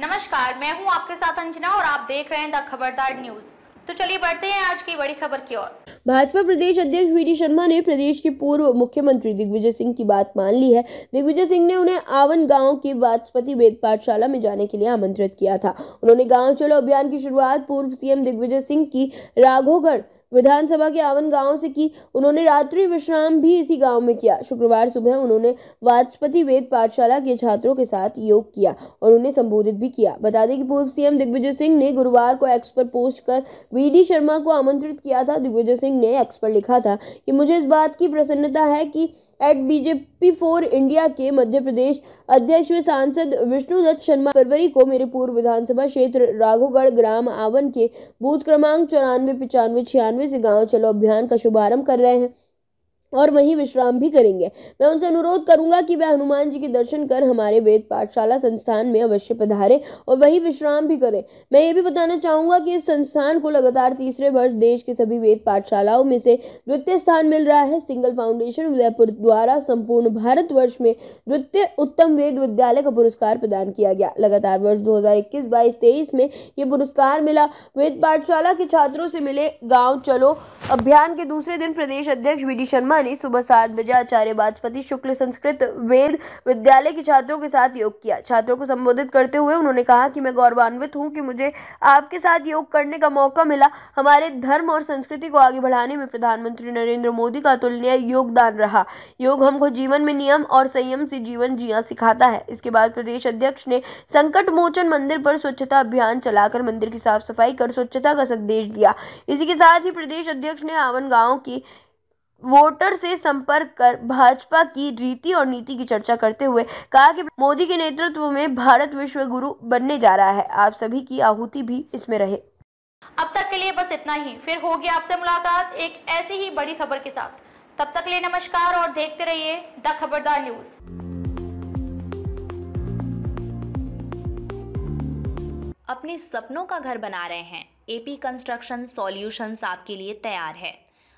नमस्कार मैं हूं आपके साथ अंजना और आप देख रहे हैं द खबरदार न्यूज तो चलिए बढ़ते हैं आज की बड़ी खबर की ओर भाजपा प्रदेश अध्यक्ष वी शर्मा ने प्रदेश के पूर्व मुख्यमंत्री दिग्विजय सिंह की बात मान ली है दिग्विजय सिंह ने उन्हें आवन गांव की वाचपति वेद पाठशाला में जाने के लिए आमंत्रित किया था उन्होंने गांव चलो अभियान की शुरुआत पूर्व सीएम दिग्विजय सिंह की राघोगढ़ विधानसभा के आवन गांव से की उन्होंने रात्रि विश्राम भी इसी गांव में किया शुक्रवार सुबह उन्होंने वाचपति वेद पाठशाला के छात्रों के साथ योग किया और उन्हें संबोधित भी किया बता दें कि पूर्व सीएम दिग्विजय सिंह ने गुरुवार को एक्स पर पोस्ट कर वी शर्मा को आमंत्रित किया था दिग्विजय सिंह ने एक्स पर लिखा था कि मुझे इस बात की प्रसन्नता है कि एट बीजेपी फॉर इंडिया के मध्य प्रदेश अध्यक्ष व सांसद विष्णुदत्त शर्मा फरवरी को मेरे पूर्व विधानसभा क्षेत्र राघोगढ़ ग्राम आवन के बूथ क्रमांक चौरानवे पचानवे छियानवे से गांव चलो अभियान का शुभारंभ कर रहे हैं और वहीं विश्राम भी करेंगे मैं उनसे अनुरोध करूंगा कि वे हनुमान जी के दर्शन कर हमारे वेद पाठशाला संस्थान में अवश्य पधारे और वहीं विश्राम भी करें मैं ये भी बताना चाहूंगा कि इस संस्थान को लगातार तीसरे वर्ष देश के सभी वेद पाठशालाओं में से द्वितीय स्थान मिल रहा है सिंगल फाउंडेशन उदयपुर द्वारा संपूर्ण भारतवर्ष में द्वितीय उत्तम वेद विद्यालय का पुरस्कार प्रदान किया गया लगातार वर्ष दो हजार इक्कीस में ये पुरस्कार मिला वेद पाठशाला के छात्रों से मिले गाँव चलो अभियान के दूसरे दिन प्रदेश अध्यक्ष वी शर्मा राजधानी सुबह सात बजे आचार्य बाजपति शुक्ल संस्कृत वेद विद्यालय के छात्रों के साथ योग किया छात्रों को संबोधित करते हुए उन्होंने कहा कि मैं गौरवान्वित हूँ कि मुझे आपके साथ योग करने का मौका मिला हमारे धर्म और संस्कृति को आगे बढ़ाने में प्रधानमंत्री नरेंद्र मोदी का अतुलनीय योगदान रहा योग हमको जीवन में नियम और संयम से जीवन जीना सिखाता है इसके बाद प्रदेश अध्यक्ष ने संकट मोचन मंदिर पर स्वच्छता अभियान चलाकर मंदिर की साफ सफाई कर स्वच्छता का संदेश दिया इसी के साथ ही प्रदेश अध्यक्ष ने आवन गांव की वोटर से संपर्क कर भाजपा की रीति और नीति की चर्चा करते हुए कहा कि मोदी के नेतृत्व में भारत विश्व गुरु बनने जा रहा है आप सभी की आहुति भी इसमें रहे अब तक के लिए बस इतना ही फिर होगी आपसे मुलाकात एक ऐसी ही बड़ी खबर के साथ तब तक लिए नमस्कार और देखते रहिए द खबरदार न्यूज अपने सपनों का घर बना रहे हैं एपी कंस्ट्रक्शन सॉल्यूशंस आपके लिए तैयार है